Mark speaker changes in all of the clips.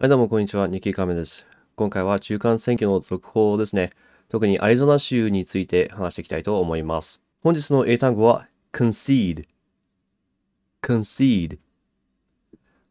Speaker 1: はいどうもこんにちは、ニキーカメです。今回は中間選挙の続報ですね。特にアリゾナ州について話していきたいと思います。本日の英単語は concede。concede。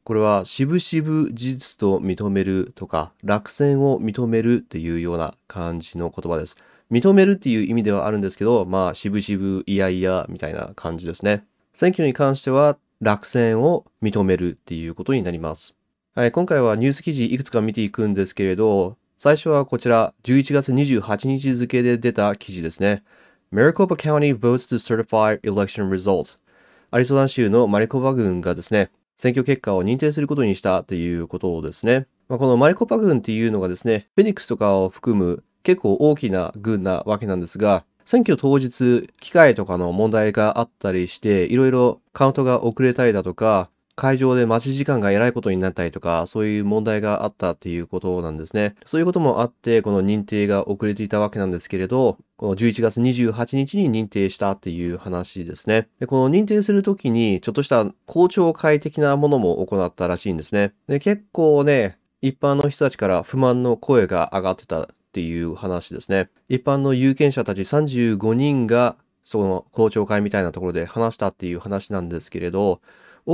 Speaker 1: これはしぶしぶ事実と認めるとか落選を認めるっていうような感じの言葉です。認めるっていう意味ではあるんですけど、まあしぶしぶいやいやみたいな感じですね。選挙に関しては落選を認めるっていうことになります。はい、今回はニュース記事いくつか見ていくんですけれど、最初はこちら、11月28日付で出た記事ですね。Maricopa County votes to certify election results アリソナ州のマリコバ郡がですね、選挙結果を認定することにしたということをですね。まあ、このマリコパ郡っていうのがですね、フェニックスとかを含む結構大きな郡なわけなんですが、選挙当日、機械とかの問題があったりして、いろいろカウントが遅れたりだとか、会場で待ち時間がえらいことになったりとか、そういう問題があったっていうことなんですね。そういうこともあって、この認定が遅れていたわけなんですけれど、この11月28日に認定したっていう話ですね。で、この認定するときに、ちょっとした公聴会的なものも行ったらしいんですね。で、結構ね、一般の人たちから不満の声が上がってたっていう話ですね。一般の有権者たち35人が、その公聴会みたいなところで話したっていう話なんですけれど、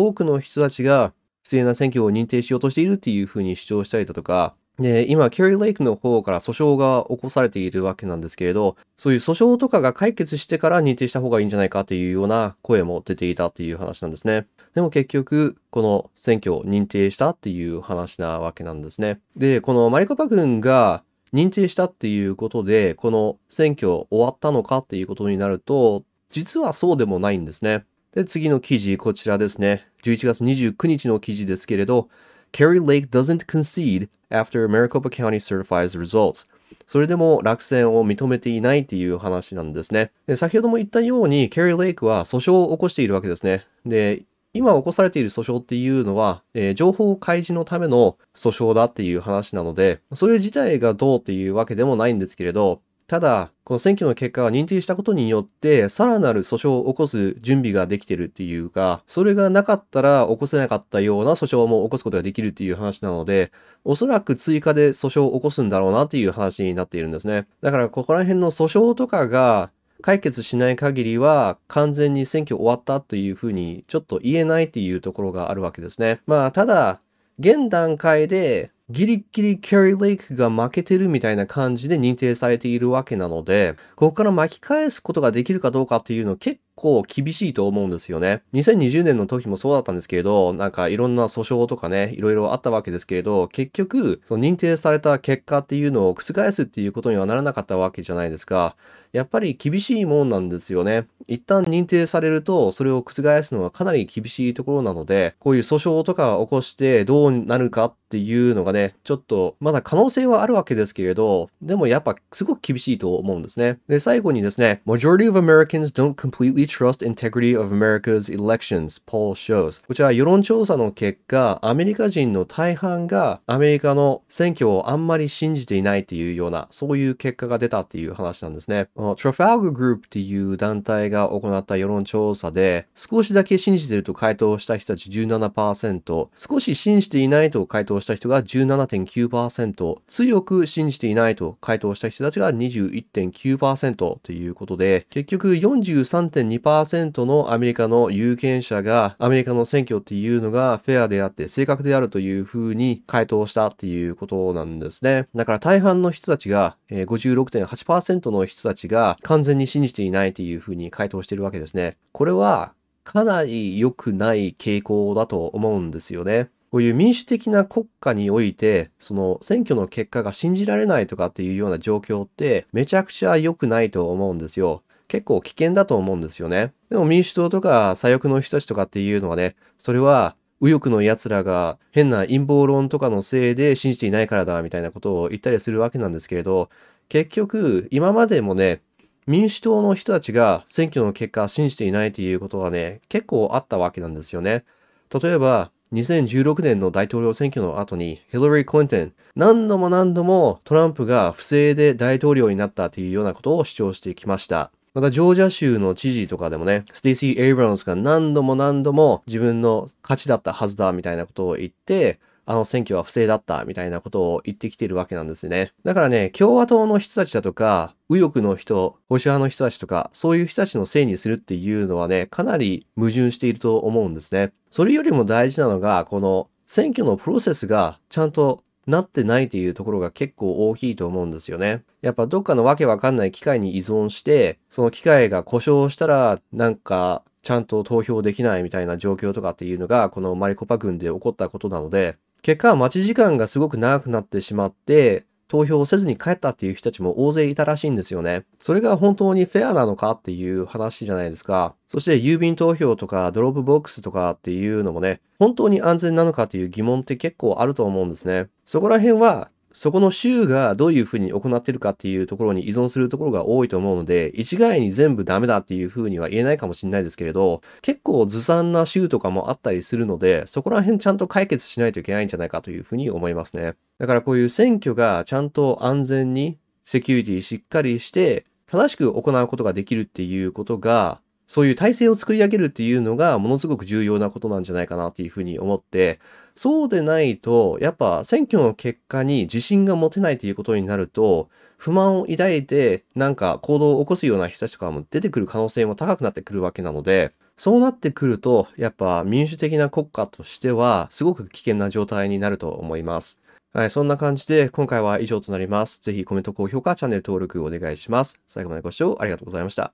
Speaker 1: 多くの人たちが不正な選挙を認定しようとしているっていうふうに主張したりだとか、で、今、ケリー・レイクの方から訴訟が起こされているわけなんですけれど、そういう訴訟とかが解決してから認定した方がいいんじゃないかっていうような声も出ていたっていう話なんですね。でも結局、この選挙を認定したっていう話なわけなんですね。で、このマリコパ軍が認定したっていうことで、この選挙終わったのかっていうことになると、実はそうでもないんですね。で、次の記事、こちらですね。11月29日の記事ですけれど、Kerry Lake doesn't concede after Maricopa County certifies results. それでも落選を認めていないっていう話なんですね。で先ほども言ったように、ケリー・レイクは訴訟を起こしているわけですね。で、今起こされている訴訟っていうのは、えー、情報開示のための訴訟だっていう話なので、それ自体がどうっていうわけでもないんですけれど、ただ、この選挙の結果は認定したことによって、さらなる訴訟を起こす準備ができてるっていうか、それがなかったら起こせなかったような訴訟も起こすことができるっていう話なので、おそらく追加で訴訟を起こすんだろうなっていう話になっているんですね。だからここら辺の訴訟とかが解決しない限りは完全に選挙終わったというふうにちょっと言えないっていうところがあるわけですね。まあただ、現段階でギリギリキャリー・レイクが負けてるみたいな感じで認定されているわけなので、ここから巻き返すことができるかどうかっていうの結構厳しいと思うんですよね。2020年の時もそうだったんですけれど、なんかいろんな訴訟とかね、いろいろあったわけですけれど、結局、その認定された結果っていうのを覆すっていうことにはならなかったわけじゃないですか。やっぱり厳しいもんなんですよね。一旦認定されると、それを覆すのはかなり厳しいところなので、こういう訴訟とか起こしてどうなるかっていうのがね、ちょっと、まだ可能性はあるわけですけれど、でもやっぱすごく厳しいと思うんですね。で、最後にですね、Majority of Americans don't completely Trust Integrity of America's Elections Poll Shows こちら世論調査の結果、アメリカ人の大半がアメリカの選挙をあんまり信じていないっていうような、そういう結果が出たっていう話なんですね。Trafalgar Group っていう団体が行った世論調査で、少しだけ信じてると回答した人たち17%、少し信じていないと回答した人が17.9%、強く信じていないと回答した人たちが21.9%ということで、結局43.2% 2%のアメリカの有権者がアメリカの選挙っていうのがフェアであって正確であるというふうに回答したっていうことなんですね。だから大半の人たちが、え56.8%の人たちが完全に信じていないというふうに回答しているわけですね。これはかなり良くない傾向だと思うんですよね。こういう民主的な国家において、その選挙の結果が信じられないとかっていうような状況ってめちゃくちゃ良くないと思うんですよ。結構危険だと思うんですよね。でも民主党とか左翼の人たちとかっていうのはね、それは右翼の奴らが変な陰謀論とかのせいで信じていないからだみたいなことを言ったりするわけなんですけれど、結局今までもね、民主党の人たちが選挙の結果信じていないということはね、結構あったわけなんですよね。例えば、2016年の大統領選挙の後にヒラリー・クリントン何度も何度もトランプが不正で大統領になったというようなことを主張してきました。またジョージア州の知事とかでもね、ステイシー・エイブラムスが何度も何度も自分の勝ちだったはずだみたいなことを言って、あの選挙は不正だったみたいなことを言ってきてるわけなんですね。だからね、共和党の人たちだとか、右翼の人、保守派の人たちとか、そういう人たちのせいにするっていうのはね、かなり矛盾していると思うんですね。それよりも大事なのが、この選挙のプロセスがちゃんとなってないというところが結構大きいと思うんですよね。やっぱどっかのわけわかんない機械に依存して、その機械が故障したらなんかちゃんと投票できないみたいな状況とかっていうのがこのマリコパ軍で起こったことなので、結果待ち時間がすごく長くなってしまって、投票せずに帰ったっていう人たちも大勢いたらしいんですよね。それが本当にフェアなのかっていう話じゃないですか。そして郵便投票とかドロップボックスとかっていうのもね、本当に安全なのかっていう疑問って結構あると思うんですね。そこら辺はそこの州がどういうふうに行ってるかっていうところに依存するところが多いと思うので、一概に全部ダメだっていうふうには言えないかもしれないですけれど、結構ずさんな州とかもあったりするので、そこら辺ちゃんと解決しないといけないんじゃないかというふうに思いますね。だからこういう選挙がちゃんと安全にセキュリティしっかりして、正しく行うことができるっていうことが、そういう体制を作り上げるっていうのがものすごく重要なことなんじゃないかなっていうふうに思って、そうでないと、やっぱ選挙の結果に自信が持てないということになると、不満を抱いてなんか行動を起こすような人たちとかも出てくる可能性も高くなってくるわけなので、そうなってくると、やっぱ民主的な国家としてはすごく危険な状態になると思います。はい、そんな感じで今回は以上となります。ぜひコメント、高評価、チャンネル登録お願いします。最後までご視聴ありがとうございました。